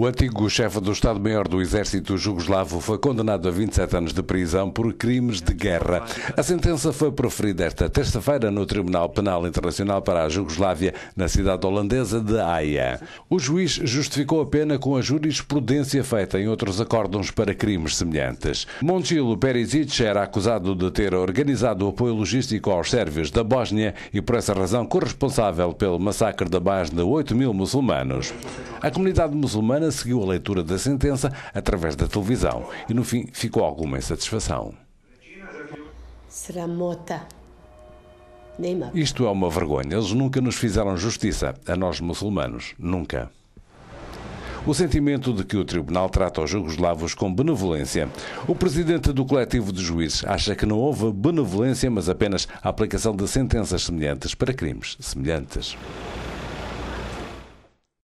O antigo chefe do Estado-Maior do Exército Jugoslavo foi condenado a 27 anos de prisão por crimes de guerra. A sentença foi proferida esta terça-feira no Tribunal Penal Internacional para a Jugoslávia, na cidade holandesa de Haia. O juiz justificou a pena com a jurisprudência feita em outros acórdons para crimes semelhantes. Montilo Perisic era acusado de ter organizado o apoio logístico aos sérvios da Bósnia e, por essa razão, corresponsável pelo massacre de mais de 8 mil muçulmanos. A comunidade muçulmana seguiu a leitura da sentença através da televisão e, no fim, ficou alguma insatisfação. Será mota. Isto é uma vergonha. Eles nunca nos fizeram justiça, a nós muçulmanos. Nunca. O sentimento de que o tribunal trata os jugoslavos com benevolência. O presidente do coletivo de juízes acha que não houve benevolência, mas apenas a aplicação de sentenças semelhantes para crimes semelhantes.